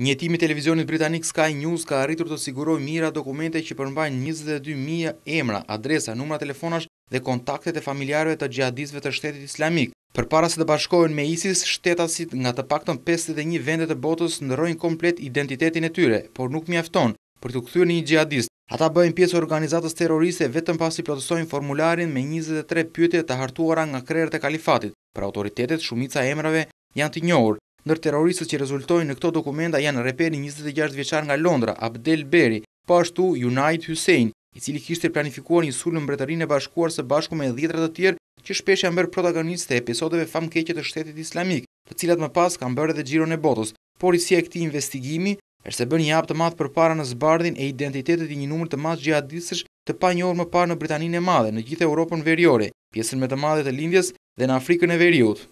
Njetimi televizionit britanik Sky News ka arritur të siguroj mira dokumente që përmbajnë 22.000 emra, adresa, numra telefonash dhe kontaktet e familjarve të gjadizve të shtetit islamik. Për para se të bashkojnë me ISIS, shtetasit nga të pakton 51 vendet e botës nërojnë komplet identitetin e tyre, por nuk mjafton për të këthyrë një gjadist. Ata bëjnë pjesë organizatës terroriste vetëm pasi plotësojnë formularin me 23 pyte të hartuara nga krerët e kalifatit. Për autoritetet, shumica emrave janë të njohur, Ndër terroristët që rezultojnë në këto dokumenta janë reperi 26 vjeqar nga Londra, Abdel Beri, po ashtu Unite Hussein, i cili kishte planifikuar një sulë në mbretërinë e bashkuar së bashku me dhjetrat të tjerë që shpesh janë bërë protagoniste episodeve famkeqe të shtetit islamik, të cilat më pas kanë bërë edhe xhiron e botës. Por i si e këti investigimi, është er bën një hap të madh përpara në zbardin e identitetit të një numri të madh xhihadistësh të panjohur më parë në Britaninë e Madhe, në gjithë Europën Veriore, pjesën më të madhe të lindjes dhe në Afrikën e Veriut.